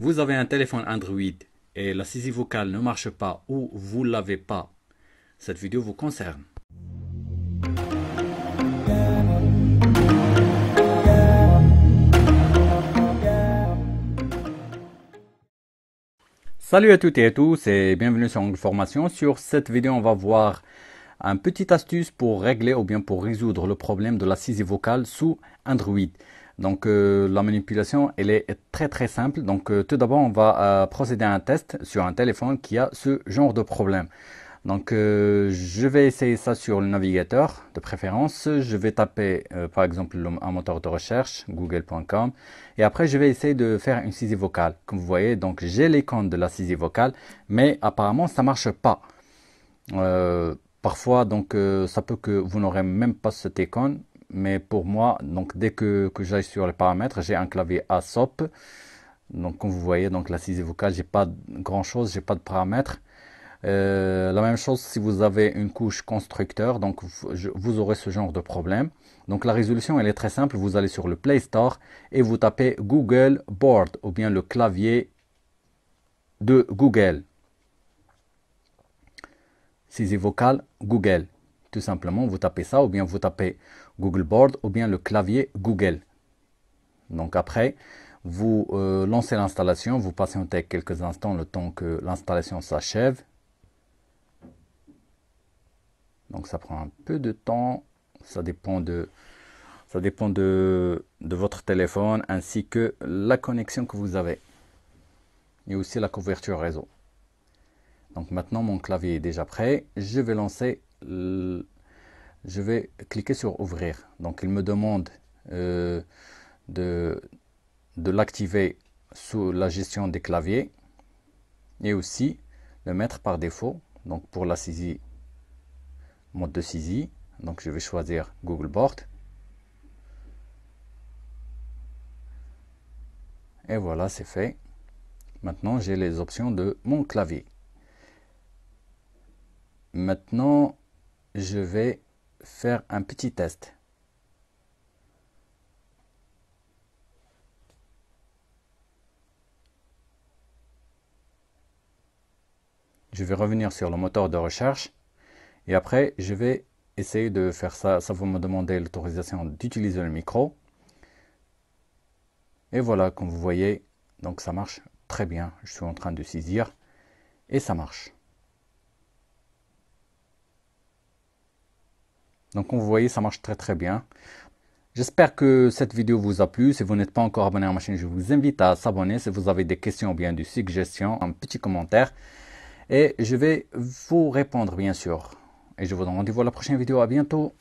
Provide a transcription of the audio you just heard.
vous avez un téléphone Android et la saisie vocale ne marche pas ou vous l'avez pas, cette vidéo vous concerne. Salut à toutes et à tous et bienvenue sur une Formation. Sur cette vidéo, on va voir un petit astuce pour régler ou bien pour résoudre le problème de la saisie vocale sous Android. Donc euh, la manipulation, elle est très très simple. Donc euh, tout d'abord, on va euh, procéder à un test sur un téléphone qui a ce genre de problème. Donc je vais essayer ça sur le navigateur de préférence. Je vais taper par exemple un moteur de recherche, google.com. Et après, je vais essayer de faire une saisie vocale. Comme vous voyez, donc j'ai l'icône de la saisie vocale, mais apparemment ça marche pas. parfois, donc ça peut que vous n'aurez même pas cette icône mais pour moi, donc dès que, que j'aille sur les paramètres, j'ai un clavier ASOP. Donc comme vous voyez, donc la saisie vocale, j'ai pas grand chose, j'ai pas de paramètres. Euh, la même chose si vous avez une couche constructeur, donc vous aurez ce genre de problème. Donc la résolution elle est très simple, vous allez sur le Play Store et vous tapez Google Board ou bien le clavier de Google. Saisie vocale Google. Tout simplement, vous tapez ça, ou bien vous tapez Google Board, ou bien le clavier Google. Donc après, vous euh, lancez l'installation, vous patientez quelques instants le temps que l'installation s'achève. Donc ça prend un peu de temps, ça dépend de, ça dépend de votre téléphone ainsi que la connexion que vous avez et aussi la couverture réseau. Donc maintenant mon clavier est déjà prêt, je vais lancer euh, je vais cliquer sur ouvrir. Donc il me demande euh, de, de l'activer sous la gestion des claviers et aussi le mettre par défaut. Donc pour la saisie, mode de saisie, donc je vais choisir Google Board. Et voilà, c'est fait. Maintenant, j'ai les options de mon clavier. Maintenant, je vais faire un petit test. Je vais revenir sur le moteur de recherche et après je vais essayer de faire ça. Ça va me demander l'autorisation d'utiliser le micro. Et voilà, comme vous voyez, donc ça marche très bien. Je suis en train de saisir et ça marche. Donc comme vous voyez, ça marche très très bien. J'espère que cette vidéo vous a plu. Si vous n'êtes pas encore abonné à ma chaîne, je vous invite à s'abonner. Si vous avez des questions ou bien des suggestions, un petit commentaire. Et je vais vous répondre bien sûr. Et je vous donne rendez-vous à la prochaine vidéo. À bientôt.